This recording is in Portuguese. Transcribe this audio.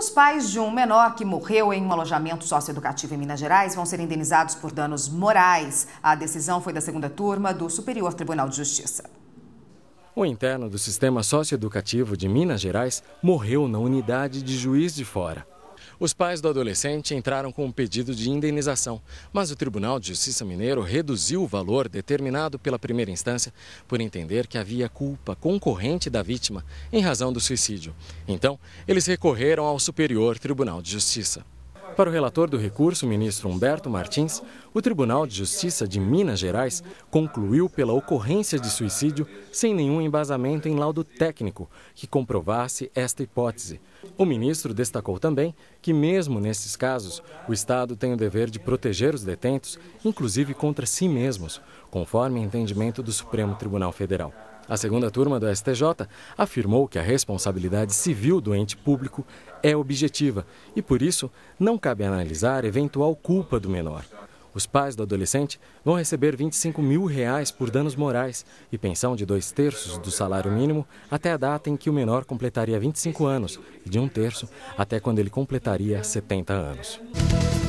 Os pais de um menor que morreu em um alojamento socioeducativo em Minas Gerais vão ser indenizados por danos morais. A decisão foi da segunda turma do Superior Tribunal de Justiça. O interno do Sistema Socioeducativo de Minas Gerais morreu na unidade de Juiz de Fora. Os pais do adolescente entraram com um pedido de indenização, mas o Tribunal de Justiça Mineiro reduziu o valor determinado pela primeira instância por entender que havia culpa concorrente da vítima em razão do suicídio. Então, eles recorreram ao Superior Tribunal de Justiça. Para o relator do recurso, ministro Humberto Martins, o Tribunal de Justiça de Minas Gerais concluiu pela ocorrência de suicídio sem nenhum embasamento em laudo técnico que comprovasse esta hipótese. O ministro destacou também que, mesmo nesses casos, o Estado tem o dever de proteger os detentos, inclusive contra si mesmos, conforme entendimento do Supremo Tribunal Federal. A segunda turma do STJ afirmou que a responsabilidade civil do ente público é objetiva e, por isso, não cabe analisar eventual culpa do menor. Os pais do adolescente vão receber 25 mil reais por danos morais e pensão de dois terços do salário mínimo até a data em que o menor completaria 25 anos e de um terço até quando ele completaria 70 anos.